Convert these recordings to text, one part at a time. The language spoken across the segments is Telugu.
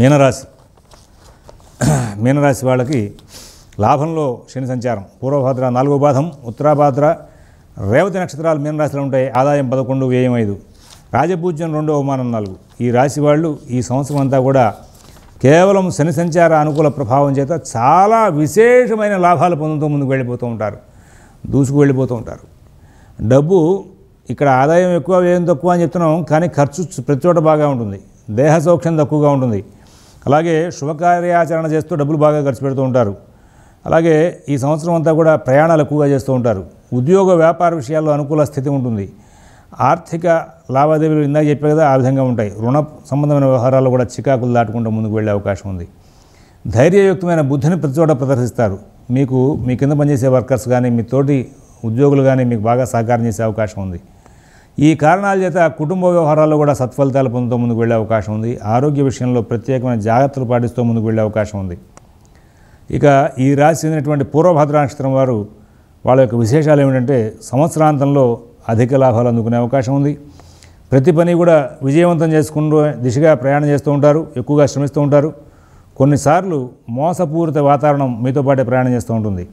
మీనరాశి మీనరాశి వాళ్ళకి లాభంలో శని సంచారం పూర్వభాద్ర నాలుగో బాధం ఉత్తరాభాద్ర రేవతి నక్షత్రాలు మీనరాశిలో ఉంటాయి ఆదాయం పదకొండు వ్యయం ఐదు రాజపూజ్యం రెండో అవమానం నాలుగు ఈ రాశి వాళ్ళు ఈ సంవత్సరం అంతా కూడా కేవలం శని సంచార అనుకూల ప్రభావం చేత చాలా విశేషమైన లాభాలు పొందుతూ ముందుకు వెళ్ళిపోతూ ఉంటారు దూసుకు వెళ్ళిపోతూ ఉంటారు డబ్బు ఇక్కడ ఆదాయం ఎక్కువ వ్యయం తక్కువ అని చెప్తున్నాం కానీ ఖర్చు ప్రతి చోట బాగా ఉంటుంది దేహ సౌక్ష్యం తక్కువగా ఉంటుంది అలాగే శుభకార్యాచరణ చేస్తూ డబ్బులు బాగా ఖర్చు పెడుతూ ఉంటారు అలాగే ఈ సంవత్సరం అంతా కూడా ప్రయాణాలు ఎక్కువగా చేస్తూ ఉంటారు ఉద్యోగ వ్యాపార విషయాల్లో అనుకూల స్థితి ఉంటుంది ఆర్థిక లావాదేవీలు ఇందాక చెప్పే కదా ఆ విధంగా ఉంటాయి రుణ సంబంధమైన వ్యవహారాలు కూడా చికాకులు దాటకుండా ముందుకు వెళ్ళే అవకాశం ఉంది ధైర్యయుక్తమైన బుద్ధిని ప్రతి చోట ప్రదర్శిస్తారు మీకు మీ కింద పనిచేసే వర్కర్స్ కానీ మీ తోటి ఉద్యోగులు కానీ మీకు బాగా సహకారం చేసే అవకాశం ఉంది ఈ కారణాల చేత కుటుంబ వ్యవహారాల్లో కూడా సత్ఫలితాలు పొందుతూ ముందుకు వెళ్ళే అవకాశం ఉంది ఆరోగ్య విషయంలో ప్రత్యేకమైన జాగ్రత్తలు పాటిస్తూ ముందుకు వెళ్ళే అవకాశం ఉంది ఇక ఈ రాశి చెందినటువంటి పూర్వభద్ర నక్షత్రం వారు వాళ్ళ యొక్క విశేషాలు ఏమిటంటే సంవత్సరాంతంలో అధిక లాభాలు అందుకునే అవకాశం ఉంది ప్రతి పని కూడా విజయవంతం చేసుకుంటూ దిశగా ప్రయాణం చేస్తూ ఉంటారు ఎక్కువగా శ్రమిస్తూ ఉంటారు కొన్నిసార్లు మోసపూరిత వాతావరణం మీతో పాటే ప్రయాణం చేస్తూ ఉంటుంది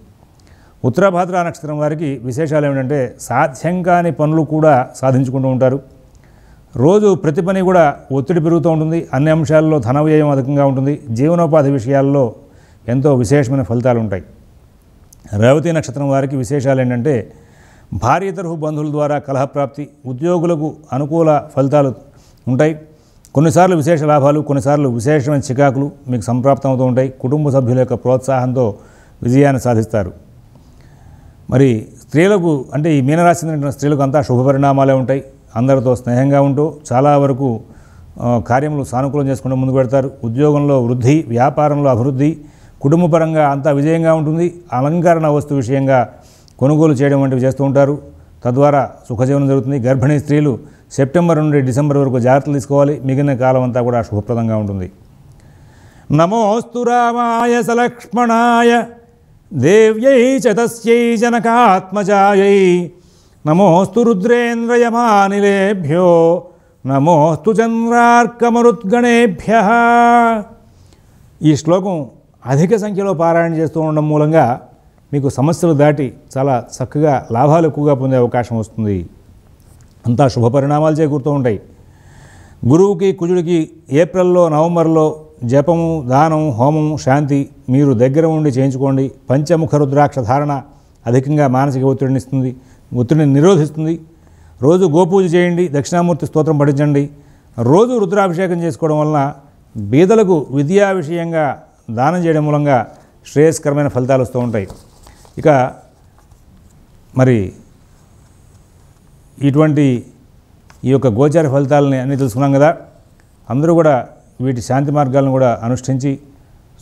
ఉత్తరాభాద్ర నక్షత్రం వారికి విశేషాలు ఏమిటంటే సాధ్యం కాని పనులు కూడా సాధించుకుంటూ ఉంటారు రోజు ప్రతి పని కూడా ఒత్తిడి పెరుగుతూ ఉంటుంది అన్ని అంశాల్లో ధన వ్యయం అధికంగా ఉంటుంది జీవనోపాధి విషయాల్లో ఎంతో విశేషమైన ఫలితాలు ఉంటాయి రేవతి నక్షత్రం వారికి విశేషాలు ఏంటంటే భారీ తరహు బంధువుల ద్వారా కలహప్రాప్తి ఉద్యోగులకు అనుకూల ఫలితాలు ఉంటాయి కొన్నిసార్లు విశేష లాభాలు కొన్నిసార్లు విశేషమైన చికాకులు మీకు సంప్రాప్తం అవుతూ ఉంటాయి కుటుంబ సభ్యుల యొక్క ప్రోత్సాహంతో విజయాన్ని సాధిస్తారు మరి స్త్రీలకు అంటే ఈ మీనరాశి స్త్రీలకు అంతా శుభపరిణామాలే ఉంటాయి అందరితో స్నేహంగా ఉంటూ చాలా వరకు కార్యములు సానుకూలం చేసుకుంటూ ముందు పెడతారు ఉద్యోగంలో వృద్ధి వ్యాపారంలో అభివృద్ధి కుటుంబపరంగా అంతా విజయంగా ఉంటుంది అలంకరణ వస్తు విషయంగా కొనుగోలు చేయడం వంటివి చేస్తూ ఉంటారు తద్వారా సుఖజీవనం జరుగుతుంది గర్భిణీ స్త్రీలు సెప్టెంబర్ నుండి డిసెంబర్ వరకు జాగ్రత్తలు తీసుకోవాలి మిగిలిన కాలం అంతా కూడా శుభప్రదంగా ఉంటుంది నమోస్తు రామాయ సలక్ష్మణాయ దేవ్యై చ తస్యై జనకాత్మజాయై నమోస్తు రుద్రేంద్రయమానిలేభ్యో నమోస్తు చంద్రార్కమరుద్గణేభ్య ఈ శ్లోకం అధిక సంఖ్యలో పారాయణ చేస్తూ ఉండడం మూలంగా మీకు సమస్యలు దాటి చాలా చక్కగా లాభాలు ఎక్కువగా పొందే అవకాశం వస్తుంది అంతా శుభపరిణామాలు చేకూరుతూ ఉంటాయి గురువుకి కుజుడికి ఏప్రిల్లో నవంబర్లో జపము దానం హోమం శాంతి మీరు దగ్గర ఉండి చేయించుకోండి పంచముఖ రుద్రాక్ష ధారణ అధికంగా మానసిక ఒత్తిడిని ఇస్తుంది ఒత్తిడిని నిరోధిస్తుంది రోజు గోపూజ చేయండి దక్షిణామూర్తి స్తోత్రం పఠించండి రోజు రుద్రాభిషేకం చేసుకోవడం వలన బీదలకు విద్యా విషయంగా దానం చేయడం మూలంగా శ్రేయస్కరమైన ఫలితాలు వస్తూ ఉంటాయి ఇక మరి ఇటువంటి ఈ యొక్క గోచార ఫలితాలని అన్నీ తెలుసుకున్నాం కదా అందరూ కూడా వీటి శాంతి మార్గాలను కూడా అనుష్ఠించి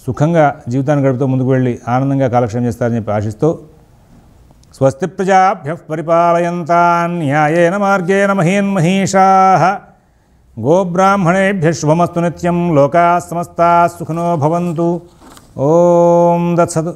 సుఖంగా జీవితాన్ని గడుపుతూ ముందుకు వెళ్ళి ఆనందంగా కాలక్షేమం చేస్తారని చెప్పి ఆశిస్తూ స్వస్తి ప్రజాభ్య పరిపాలయంతాన్యాయన మార్గేణ మహీన్మహీషా గోబ్రాహ్మణేభ్య శుభమస్తు నిత్యం లోకా సమస్తా సుఖినో భవంతు ఓం దత్సదు